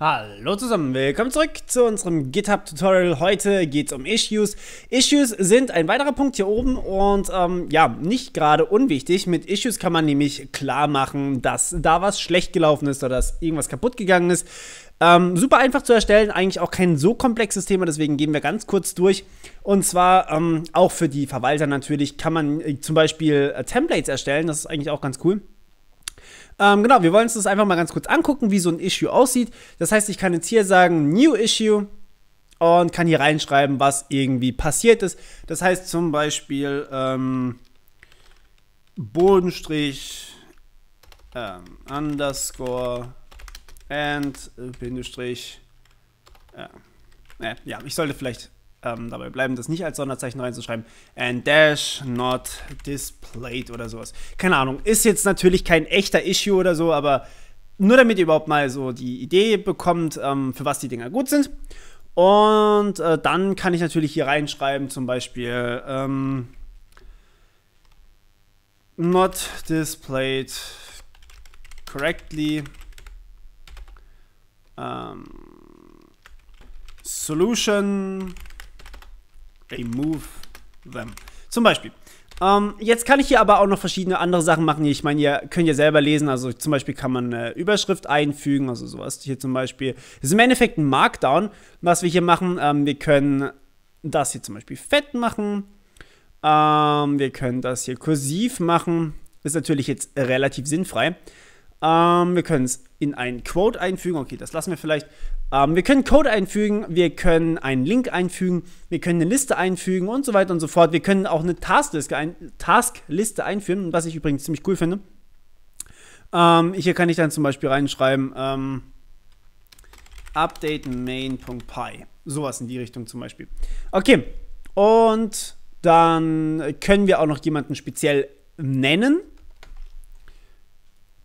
Hallo zusammen, willkommen zurück zu unserem GitHub-Tutorial. Heute geht es um Issues. Issues sind ein weiterer Punkt hier oben und ähm, ja, nicht gerade unwichtig. Mit Issues kann man nämlich klar machen, dass da was schlecht gelaufen ist oder dass irgendwas kaputt gegangen ist. Ähm, super einfach zu erstellen, eigentlich auch kein so komplexes Thema, deswegen gehen wir ganz kurz durch. Und zwar ähm, auch für die Verwalter natürlich kann man äh, zum Beispiel äh, Templates erstellen, das ist eigentlich auch ganz cool. Ähm, genau, wir wollen uns das einfach mal ganz kurz angucken, wie so ein Issue aussieht. Das heißt, ich kann jetzt hier sagen, New Issue und kann hier reinschreiben, was irgendwie passiert ist. Das heißt zum Beispiel ähm, Bodenstrich ähm, underscore and äh, Bindestrich. Äh, äh, ja, ich sollte vielleicht ähm, dabei bleiben, das nicht als Sonderzeichen reinzuschreiben. And dash not displayed oder sowas. Keine Ahnung. Ist jetzt natürlich kein echter Issue oder so, aber nur damit ihr überhaupt mal so die Idee bekommt, ähm, für was die Dinger gut sind. Und äh, dann kann ich natürlich hier reinschreiben, zum Beispiel ähm, not displayed correctly. Um, ähm, solution remove them. Zum Beispiel. Ähm, jetzt kann ich hier aber auch noch verschiedene andere Sachen machen. Ich meine, ihr könnt ja selber lesen. Also zum Beispiel kann man eine Überschrift einfügen, also sowas hier zum Beispiel. Das ist im Endeffekt ein Markdown, was wir hier machen. Ähm, wir können das hier zum Beispiel fett machen. Ähm, wir können das hier kursiv machen. Ist natürlich jetzt relativ sinnfrei. Ähm, wir können es in ein Quote einfügen. Okay, das lassen wir vielleicht. Ähm, wir können Code einfügen, wir können einen Link einfügen, wir können eine Liste einfügen und so weiter und so fort. Wir können auch eine Taskliste, ein, Taskliste einführen, was ich übrigens ziemlich cool finde. Ähm, hier kann ich dann zum Beispiel reinschreiben, ähm, update main.py. Sowas in die Richtung zum Beispiel. Okay, und dann können wir auch noch jemanden speziell nennen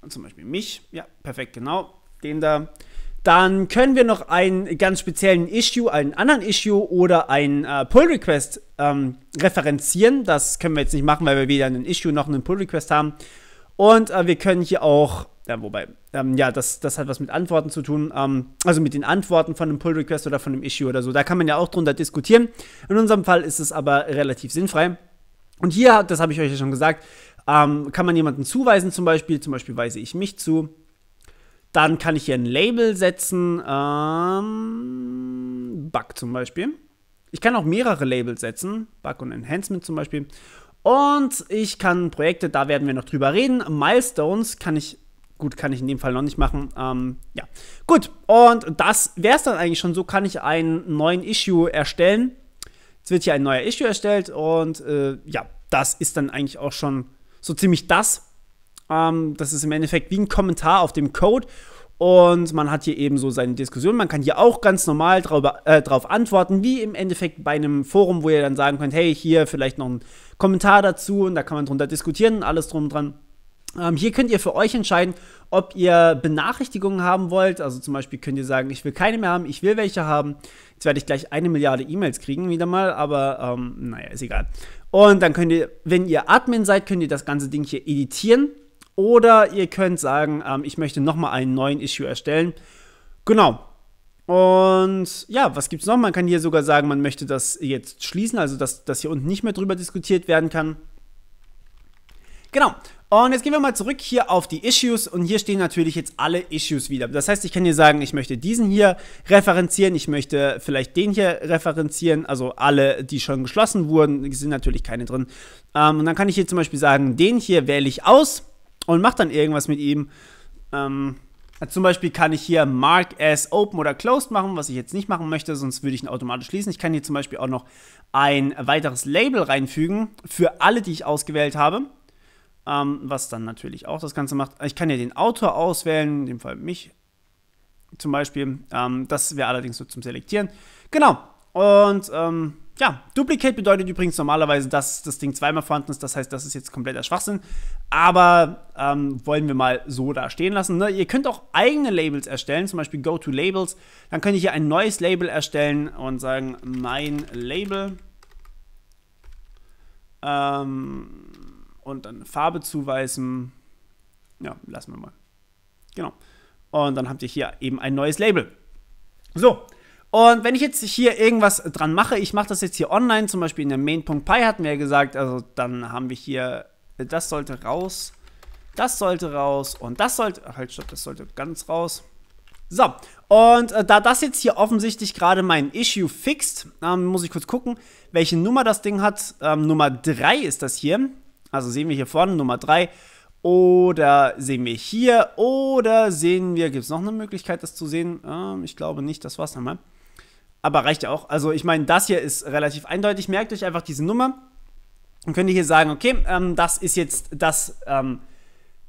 zum Beispiel mich, ja, perfekt, genau, den da, dann können wir noch einen ganz speziellen Issue, einen anderen Issue oder einen äh, Pull-Request ähm, referenzieren. Das können wir jetzt nicht machen, weil wir weder einen Issue noch einen Pull-Request haben. Und äh, wir können hier auch, ja, wobei, ähm, ja, das, das hat was mit Antworten zu tun, ähm, also mit den Antworten von einem Pull-Request oder von einem Issue oder so. Da kann man ja auch drunter diskutieren. In unserem Fall ist es aber relativ sinnfrei. Und hier, das habe ich euch ja schon gesagt, ähm, kann man jemanden zuweisen zum Beispiel, zum Beispiel weise ich mich zu. Dann kann ich hier ein Label setzen, ähm, Bug zum Beispiel. Ich kann auch mehrere Labels setzen, Bug und Enhancement zum Beispiel. Und ich kann Projekte, da werden wir noch drüber reden. Milestones kann ich, gut, kann ich in dem Fall noch nicht machen. Ähm, ja, gut. Und das wäre es dann eigentlich schon. So kann ich einen neuen Issue erstellen. Jetzt wird hier ein neuer Issue erstellt und äh, ja, das ist dann eigentlich auch schon so ziemlich das. Ähm, das ist im Endeffekt wie ein Kommentar auf dem Code. Und man hat hier eben so seine Diskussion. Man kann hier auch ganz normal darauf äh, antworten, wie im Endeffekt bei einem Forum, wo ihr dann sagen könnt, hey, hier vielleicht noch ein Kommentar dazu und da kann man drunter diskutieren und alles drum dran. Ähm, hier könnt ihr für euch entscheiden, ob ihr Benachrichtigungen haben wollt. Also zum Beispiel könnt ihr sagen, ich will keine mehr haben, ich will welche haben. Jetzt werde ich gleich eine Milliarde E-Mails kriegen wieder mal, aber ähm, naja, ist egal. Und dann könnt ihr, wenn ihr Admin seid, könnt ihr das ganze Ding hier editieren. Oder ihr könnt sagen, ähm, ich möchte nochmal einen neuen Issue erstellen. Genau. Und ja, was gibt es noch? Man kann hier sogar sagen, man möchte das jetzt schließen, also dass das hier unten nicht mehr drüber diskutiert werden kann. Genau. Und jetzt gehen wir mal zurück hier auf die Issues und hier stehen natürlich jetzt alle Issues wieder. Das heißt, ich kann hier sagen, ich möchte diesen hier referenzieren, ich möchte vielleicht den hier referenzieren, also alle, die schon geschlossen wurden, sind natürlich keine drin. Ähm, und dann kann ich hier zum Beispiel sagen, den hier wähle ich aus und mache dann irgendwas mit ihm. Ähm, zum Beispiel kann ich hier Mark as Open oder Closed machen, was ich jetzt nicht machen möchte, sonst würde ich ihn automatisch schließen. Ich kann hier zum Beispiel auch noch ein weiteres Label reinfügen für alle, die ich ausgewählt habe ähm, was dann natürlich auch das Ganze macht. Ich kann ja den Autor auswählen, in dem Fall mich zum Beispiel. Ähm, das wäre allerdings nur zum Selektieren. Genau. Und ähm, ja, Duplicate bedeutet übrigens normalerweise, dass das Ding zweimal vorhanden ist. Das heißt, das ist jetzt kompletter Schwachsinn. Aber ähm, wollen wir mal so da stehen lassen. Ne? Ihr könnt auch eigene Labels erstellen, zum Beispiel Go to Labels. Dann könnt ihr hier ein neues Label erstellen und sagen, mein Label. Ähm, und dann Farbe zuweisen. Ja, lassen wir mal. Genau. Und dann habt ihr hier eben ein neues Label. So. Und wenn ich jetzt hier irgendwas dran mache, ich mache das jetzt hier online, zum Beispiel in der main.py hatten wir ja gesagt, also dann haben wir hier, das sollte raus, das sollte raus und das sollte, halt, stopp, das sollte ganz raus. So, und äh, da das jetzt hier offensichtlich gerade mein Issue fixt, ähm, muss ich kurz gucken, welche Nummer das Ding hat. Ähm, Nummer 3 ist das hier. Also sehen wir hier vorne Nummer 3 oder sehen wir hier oder sehen wir, gibt es noch eine Möglichkeit, das zu sehen? Ähm, ich glaube nicht, das war's nochmal. Aber reicht ja auch. Also ich meine, das hier ist relativ eindeutig. Merkt euch einfach diese Nummer. Dann könnt ihr hier sagen, okay, ähm, das ist jetzt das ähm,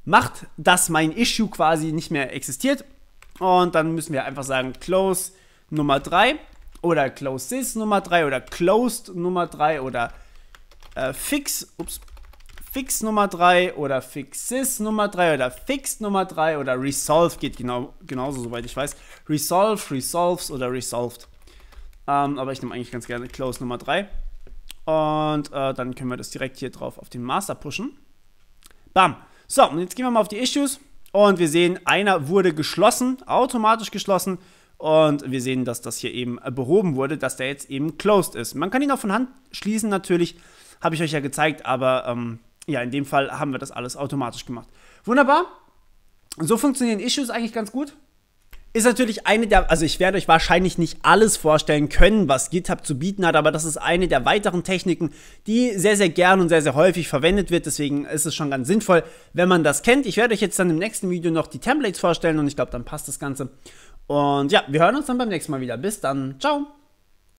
macht, dass mein Issue quasi nicht mehr existiert. Und dann müssen wir einfach sagen, close Nummer 3 oder close this Nummer 3 oder closed Nummer 3 oder äh, fix, ups, Fix Nummer 3 oder Fixes Nummer 3 oder Fix Nummer 3 oder Resolve geht genau, genauso, soweit ich weiß. Resolve, Resolves oder Resolved. Ähm, aber ich nehme eigentlich ganz gerne Close Nummer 3. Und äh, dann können wir das direkt hier drauf auf den Master pushen. Bam. So, und jetzt gehen wir mal auf die Issues. Und wir sehen, einer wurde geschlossen, automatisch geschlossen. Und wir sehen, dass das hier eben äh, behoben wurde, dass der jetzt eben closed ist. Man kann ihn auch von Hand schließen natürlich, habe ich euch ja gezeigt, aber ähm, ja, in dem Fall haben wir das alles automatisch gemacht. Wunderbar. So funktionieren Issues eigentlich ganz gut. Ist natürlich eine der, also ich werde euch wahrscheinlich nicht alles vorstellen können, was GitHub zu bieten hat, aber das ist eine der weiteren Techniken, die sehr, sehr gern und sehr, sehr häufig verwendet wird. Deswegen ist es schon ganz sinnvoll, wenn man das kennt. Ich werde euch jetzt dann im nächsten Video noch die Templates vorstellen und ich glaube, dann passt das Ganze. Und ja, wir hören uns dann beim nächsten Mal wieder. Bis dann. Ciao.